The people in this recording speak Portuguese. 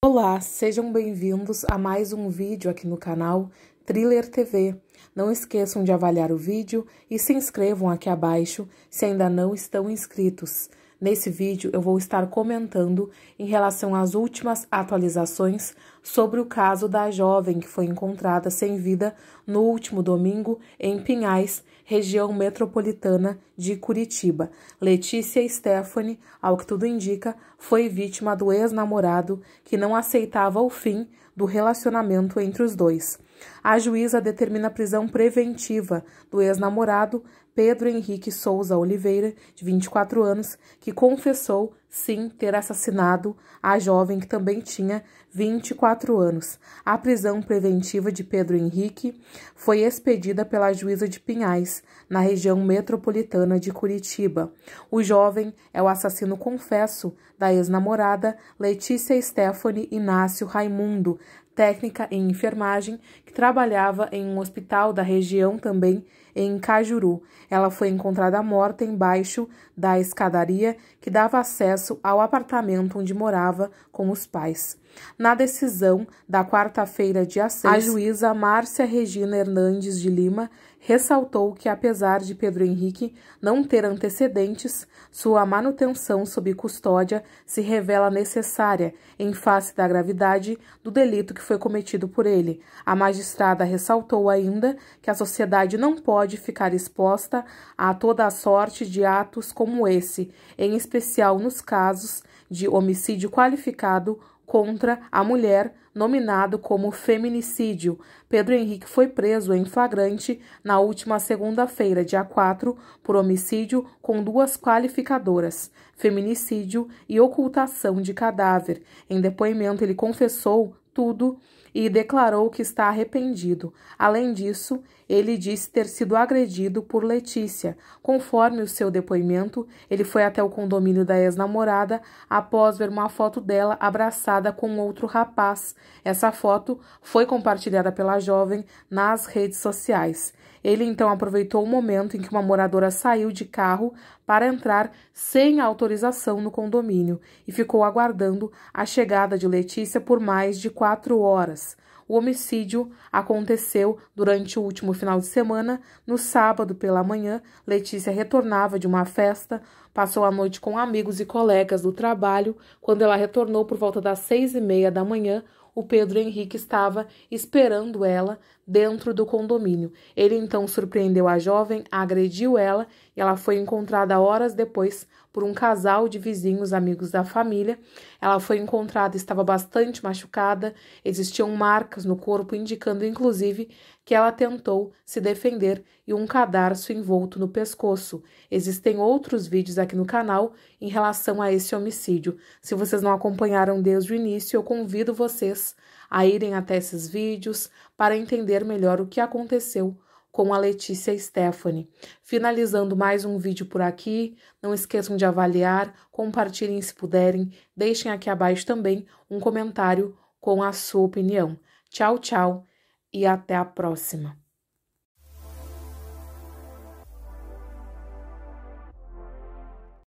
Olá, sejam bem-vindos a mais um vídeo aqui no canal Thriller TV. Não esqueçam de avaliar o vídeo e se inscrevam aqui abaixo se ainda não estão inscritos. Nesse vídeo eu vou estar comentando em relação às últimas atualizações sobre o caso da jovem que foi encontrada sem vida no último domingo em Pinhais, região metropolitana de Curitiba. Letícia Stephanie, ao que tudo indica, foi vítima do ex-namorado que não aceitava o fim do relacionamento entre os dois. A juíza determina a prisão preventiva do ex-namorado Pedro Henrique Souza Oliveira, de 24 anos, que confessou sim ter assassinado a jovem que também tinha 24 anos. A prisão preventiva de Pedro Henrique foi expedida pela juíza de Pinhais, na região metropolitana de Curitiba. O jovem é o assassino confesso da ex-namorada Letícia Stephanie Inácio Raimundo, técnica em enfermagem que trabalhava em um hospital da região também em Cajuru. Ela foi encontrada morta embaixo da escadaria que dava acesso ao apartamento onde morava com os pais. Na decisão da quarta-feira, dia 6, a juíza Márcia Regina Hernandes de Lima ressaltou que, apesar de Pedro Henrique não ter antecedentes, sua manutenção sob custódia se revela necessária em face da gravidade do delito que foi cometido por ele. A magistrada ressaltou ainda que a sociedade não pode ficar exposta a toda a sorte de atos como esse, em especial nos casos de homicídio qualificado contra a mulher, nominado como feminicídio. Pedro Henrique foi preso em flagrante na última segunda-feira, dia 4, por homicídio com duas qualificadoras, feminicídio e ocultação de cadáver. Em depoimento, ele confessou tudo e declarou que está arrependido. Além disso, ele disse ter sido agredido por Letícia. Conforme o seu depoimento, ele foi até o condomínio da ex-namorada após ver uma foto dela abraçada com outro rapaz. Essa foto foi compartilhada pela jovem nas redes sociais. Ele então aproveitou o momento em que uma moradora saiu de carro para entrar sem autorização no condomínio e ficou aguardando a chegada de Letícia por mais de quatro horas. O homicídio aconteceu durante o último final de semana. No sábado pela manhã, Letícia retornava de uma festa, passou a noite com amigos e colegas do trabalho. Quando ela retornou por volta das seis e meia da manhã, o Pedro Henrique estava esperando ela dentro do condomínio. Ele então surpreendeu a jovem, agrediu ela e ela foi encontrada horas depois por um casal de vizinhos, amigos da família. Ela foi encontrada, estava bastante machucada, existiam marcas no corpo indicando inclusive que ela tentou se defender e um cadarço envolto no pescoço. Existem outros vídeos aqui no canal em relação a esse homicídio. Se vocês não acompanharam desde o início, eu convido vocês a irem até esses vídeos para entender melhor o que aconteceu com a Letícia e Stephanie. Finalizando mais um vídeo por aqui, não esqueçam de avaliar, compartilhem se puderem, deixem aqui abaixo também um comentário com a sua opinião. Tchau, tchau e até a próxima!